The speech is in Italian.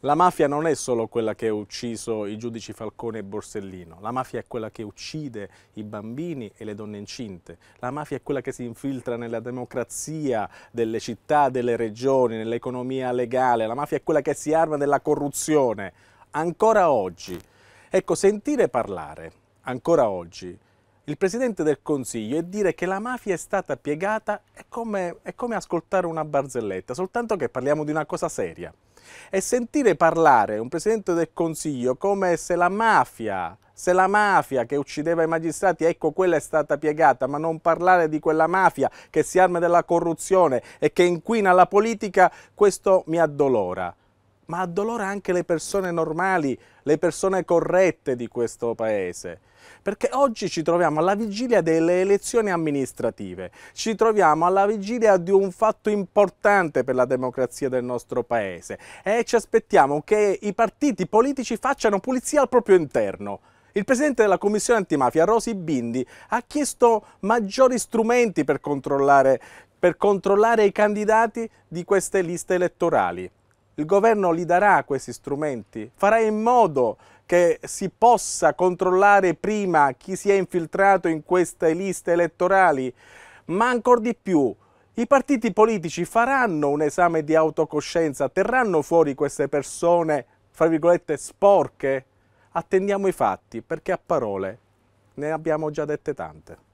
La mafia non è solo quella che ha ucciso i giudici Falcone e Borsellino, la mafia è quella che uccide i bambini e le donne incinte, la mafia è quella che si infiltra nella democrazia delle città, delle regioni, nell'economia legale, la mafia è quella che si arma della corruzione, ancora oggi. Ecco, sentire parlare, ancora oggi, il Presidente del Consiglio e dire che la mafia è stata piegata è come, è come ascoltare una barzelletta, soltanto che parliamo di una cosa seria. E sentire parlare un Presidente del Consiglio come se la mafia se la mafia che uccideva i magistrati, ecco quella è stata piegata, ma non parlare di quella mafia che si arma della corruzione e che inquina la politica, questo mi addolora ma addolora anche le persone normali, le persone corrette di questo paese. Perché oggi ci troviamo alla vigilia delle elezioni amministrative, ci troviamo alla vigilia di un fatto importante per la democrazia del nostro paese e ci aspettiamo che i partiti politici facciano pulizia al proprio interno. Il presidente della commissione antimafia, Rosi Bindi, ha chiesto maggiori strumenti per controllare, per controllare i candidati di queste liste elettorali il governo li darà questi strumenti, farà in modo che si possa controllare prima chi si è infiltrato in queste liste elettorali, ma ancora di più i partiti politici faranno un esame di autocoscienza, terranno fuori queste persone, fra virgolette, sporche? Attendiamo i fatti, perché a parole ne abbiamo già dette tante.